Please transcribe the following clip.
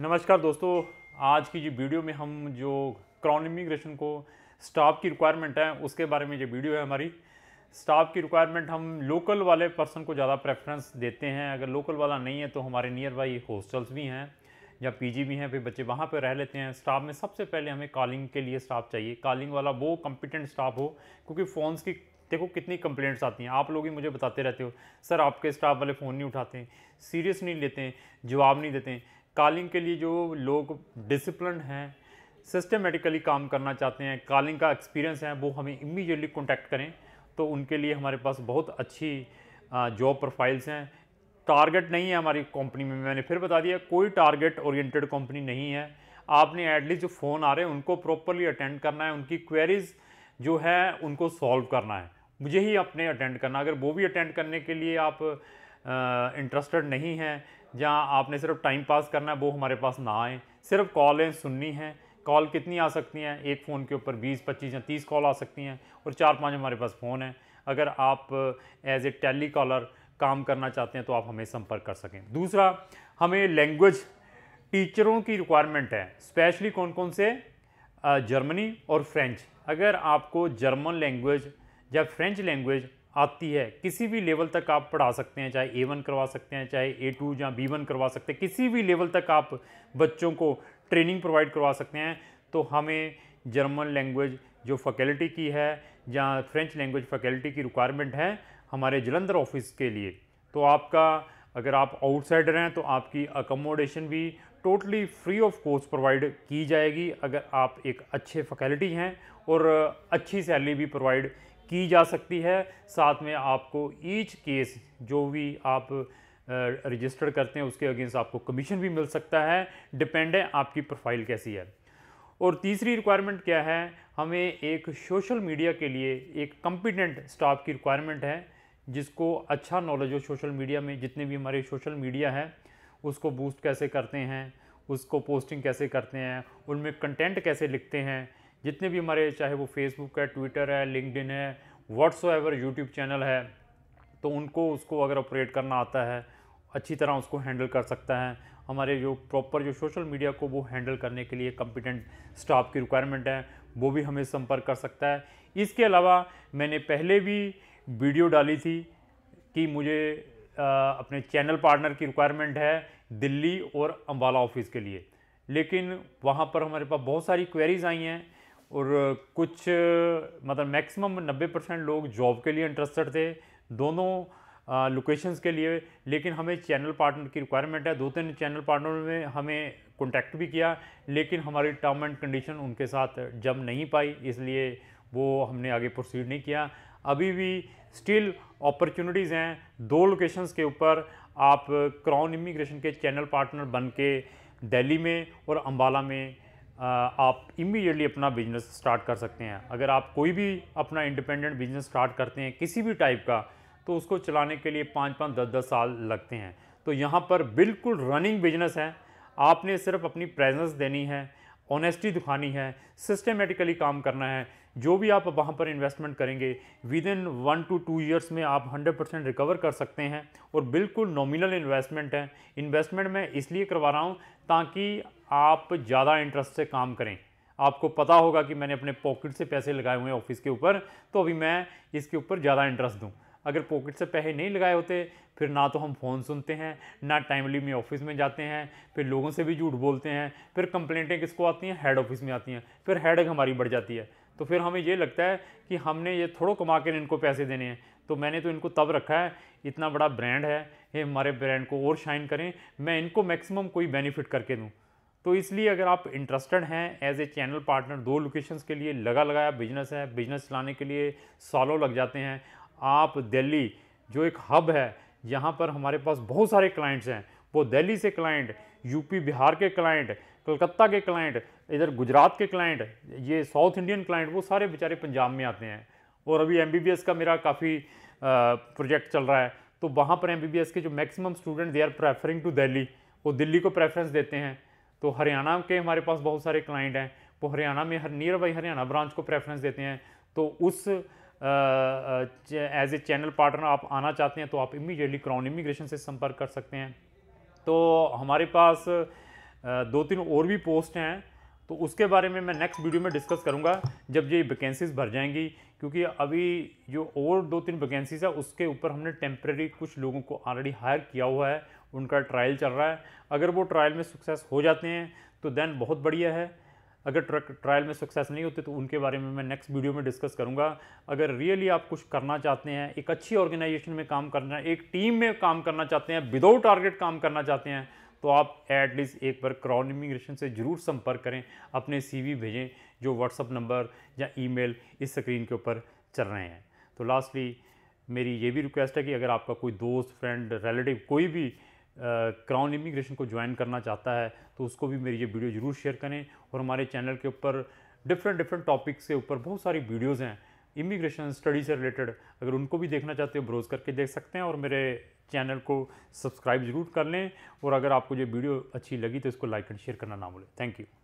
नमस्कार दोस्तों आज की जो वीडियो में हम जो क्रॉन इमिग्रेशन को स्टाफ की रिक्वायरमेंट है उसके बारे में जो वीडियो है हमारी स्टाफ की रिक्वायरमेंट हम लोकल वाले पर्सन को ज़्यादा प्रेफरेंस देते हैं अगर लोकल वाला नहीं है तो हमारे नियर बाई हॉस्टल्स भी हैं या पीजी भी हैं फिर बच्चे वहाँ पर रह लेते हैं स्टाफ में सबसे पहले हमें कॉलिंग के लिए स्टाफ चाहिए कॉलिंग वाला वो कम्पिटेंट स्टाफ हो क्योंकि फ़ोन्स की देखो कितनी कंप्लेंट्स आती हैं आप लोग ही मुझे बताते रहते हो सर आपके स्टाफ वाले फ़ोन नहीं उठाते सीरियस नहीं लेते जवाब नहीं देते कॉलिंग के लिए जो लोग डिसिप्लिन हैं सिस्टमेटिकली काम करना चाहते हैं कॉलिंग का एक्सपीरियंस है वो हमें इमीजिएटली कॉन्टैक्ट करें तो उनके लिए हमारे पास बहुत अच्छी जॉब प्रोफाइल्स हैं टारगेट नहीं है हमारी कंपनी में मैंने फिर बता दिया कोई टारगेट ओरिएंटेड कंपनी नहीं है आपने एटलीस्ट जो फ़ोन आ रहे हैं उनको प्रॉपरली अटेंड करना है उनकी क्वेरीज जो है उनको सॉल्व करना है मुझे ही अपने अटेंड करना अगर वो भी अटेंड करने के लिए आप इंटरेस्टेड नहीं हैं जहाँ आपने सिर्फ टाइम पास करना है वो हमारे पास ना आए सिर्फ कॉलें सुननी हैं कॉल कितनी आ सकती हैं एक फ़ोन के ऊपर 20, 25 या 30 कॉल आ सकती हैं और चार पांच हमारे पास फ़ोन हैं अगर आप एज ए टेली कॉलर काम करना चाहते हैं तो आप हमें संपर्क कर सकें दूसरा हमें लैंग्वेज टीचरों की रिक्वायरमेंट है स्पेशली कौन कौन से जर्मनी और फ्रेंच अगर आपको जर्मन लैंग्वेज या फ्रेंच लैंग्वेज आती है किसी भी लेवल तक आप पढ़ा सकते हैं चाहे ए वन करवा सकते हैं चाहे ए टू या बी वन करवा सकते हैं किसी भी लेवल तक आप बच्चों को ट्रेनिंग प्रोवाइड करवा सकते हैं तो हमें जर्मन लैंग्वेज जो फैकल्टी की है या फ्रेंच लैंग्वेज फैकल्टी की रिक्वायरमेंट है हमारे जलंधर ऑफिस के लिए तो आपका अगर आप आउटसाइडर हैं तो आपकी अकोमोडेशन भी totally free of cost provide की जाएगी अगर आप एक अच्छे फैकल्टी हैं और अच्छी सैलरी भी प्रोवाइड की जा सकती है साथ में आपको ईच केस जो भी आप रजिस्टर करते हैं उसके अगेंस्ट आपको कमीशन भी मिल सकता है डिपेंड है आपकी प्रोफाइल कैसी है और तीसरी रिक्वायरमेंट क्या है हमें एक सोशल मीडिया के लिए एक कंपिटेंट स्टाफ की रिक्वायरमेंट है जिसको अच्छा नॉलेज हो सोशल मीडिया में जितने भी हमारे सोशल मीडिया है उसको बूस्ट कैसे करते हैं उसको पोस्टिंग कैसे करते हैं उनमें कंटेंट कैसे लिखते हैं जितने भी हमारे चाहे वो फेसबुक है ट्विटर है लिंकड है व्हाट्स एवर यूट्यूब चैनल है तो उनको उसको अगर ऑपरेट करना आता है अच्छी तरह उसको हैंडल कर सकता है हमारे जो प्रॉपर जो सोशल मीडिया को वो हैंडल करने के लिए कम्पिटेंट स्टाफ की रिक्वायरमेंट है वो भी हमें संपर्क कर सकता है इसके अलावा मैंने पहले भी वीडियो डाली थी कि मुझे आ, अपने चैनल पार्टनर की रिक्वायरमेंट है दिल्ली और अम्बाला ऑफिस के लिए लेकिन वहाँ पर हमारे पास बहुत सारी क्वेरीज आई हैं और कुछ मतलब मैक्सिमम 90 परसेंट लोग जॉब के लिए इंटरेस्टेड थे दोनों लोकेशंस के लिए लेकिन हमें चैनल पार्टनर की रिक्वायरमेंट है दो तीन चैनल पार्टनर में हमें कॉन्टैक्ट भी किया लेकिन हमारी टर्म एंड कंडीशन उनके साथ जम नहीं पाई इसलिए वो हमने आगे प्रोसीड नहीं किया अभी भी स्टिल अपॉर्चुनिटीज़ हैं दो लोकेशंस के ऊपर आप क्राउन इमिग्रेशन के चैनल पार्टनर बन के दिल्ली में और अम्बाला में आप इमीडिएटली अपना बिजनेस स्टार्ट कर सकते हैं अगर आप कोई भी अपना इंडिपेंडेंट बिजनेस स्टार्ट करते हैं किसी भी टाइप का तो उसको चलाने के लिए पाँच पाँच दस दस साल लगते हैं तो यहाँ पर बिल्कुल रनिंग बिजनेस है आपने सिर्फ अपनी प्रेजेंस देनी है ऑनेस्टी दिखानी है सिस्टमेटिकली काम करना है जो भी आप वहाँ पर इन्वेस्टमेंट करेंगे within one two two years में आप हंड्रेड परसेंट रिकवर कर सकते हैं और बिल्कुल नॉमिनल इन्वेस्टमेंट है इन्वेस्टमेंट मैं इसलिए करवा रहा हूँ ताकि आप ज़्यादा इंटरेस्ट से काम करें आपको पता होगा कि मैंने अपने पॉकेट से पैसे लगाए हुए हैं ऑफिस के ऊपर तो अभी मैं इसके ऊपर ज़्यादा इंटरेस्ट दूँ अगर पॉकेट से पैसे नहीं लगाए होते फिर ना तो हम फ़ोन सुनते हैं ना टाइमली में ऑफिस में जाते हैं फिर लोगों से भी झूठ बोलते हैं फिर कंप्लेंटें किसको आती हैं हेड ऑफिस में आती हैं फिर हेड हमारी बढ़ जाती है तो फिर हमें ये लगता है कि हमने ये थोड़ा कमा कर इनको पैसे देने हैं तो मैंने तो इनको तब रखा है इतना बड़ा ब्रांड है ये हमारे ब्रांड को और शाइन करें मैं इनको मैक्सिमम कोई बेनिफिट करके दूँ तो इसलिए अगर आप इंटरेस्टेड हैं एज ए चैनल पार्टनर दो लोकेशंस के लिए लगा लगाया बिजनेस है बिजनेस चलाने के लिए सालों लग जाते हैं आप दिल्ली जो एक हब है यहाँ पर हमारे पास बहुत सारे क्लाइंट्स हैं वो दिल्ली से क्लाइंट यूपी बिहार के क्लाइंट कलकत्ता के क्लाइंट इधर गुजरात के क्लाइंट ये साउथ इंडियन क्लाइंट वो सारे बेचारे पंजाब में आते हैं और अभी एम का मेरा काफ़ी प्रोजेक्ट चल रहा है तो वहाँ पर एम के जो maximum student they are preferring to Delhi वो दिल्ली को प्रेफरेंस देते हैं तो हरियाणा के हमारे पास बहुत सारे क्लाइंट हैं वो हरियाणा में हर नियर बाई हरियाणा ब्रांच को प्रेफरेंस देते हैं तो उस एज ए चैनल पार्टनर आप आना चाहते हैं तो आप इमीडिएटली क्राउन इमिग्रेशन से संपर्क कर सकते हैं तो हमारे पास दो तीन और भी पोस्ट हैं तो उसके बारे में मैं नेक्स्ट वीडियो में डिस्कस करूंगा जब ये वैकेंसीज भर जाएंगी क्योंकि अभी जो और दो तीन वैकेंसीज है उसके ऊपर हमने टेम्प्रेरी कुछ लोगों को ऑलरेडी हायर किया हुआ है उनका ट्रायल चल रहा है अगर वो ट्रायल में सक्सेस हो जाते हैं तो देन बहुत बढ़िया है अगर ट्रायल में सक्सेस नहीं होते तो उनके बारे में मैं नेक्स्ट वीडियो में डिस्कस करूँगा अगर रियली आप कुछ करना चाहते हैं एक अच्छी ऑर्गेनाइजेशन में काम करना एक टीम में काम करना चाहते हैं विदाउट टारगेट काम करना चाहते हैं तो आप एटलीस्ट एक बार क्राउन इमिग्रेशन से ज़रूर संपर्क करें अपने सी भेजें जो व्हाट्सअप नंबर या ई इस स्क्रीन के ऊपर चल रहे हैं तो लास्टली मेरी ये भी रिक्वेस्ट है कि अगर आपका कोई दोस्त फ्रेंड रिलेटिव कोई भी क्राउन इमिग्रेशन को ज्वाइन करना चाहता है तो उसको भी मेरी ये वीडियो ज़रूर शेयर करें और हमारे चैनल के ऊपर डिफरेंट डिफरेंट टॉपिक्स के ऊपर बहुत सारी वीडियोज़ हैं इमिग्रेशन स्टडी से रिलेटेड अगर उनको भी देखना चाहते हो ब्रोज़ करके देख सकते हैं और मेरे चैनल को सब्सक्राइब ज़रूर कर लें और अगर आपको ये वीडियो अच्छी लगी तो इसको लाइक एंड शेयर करना ना भूलें थैंक यू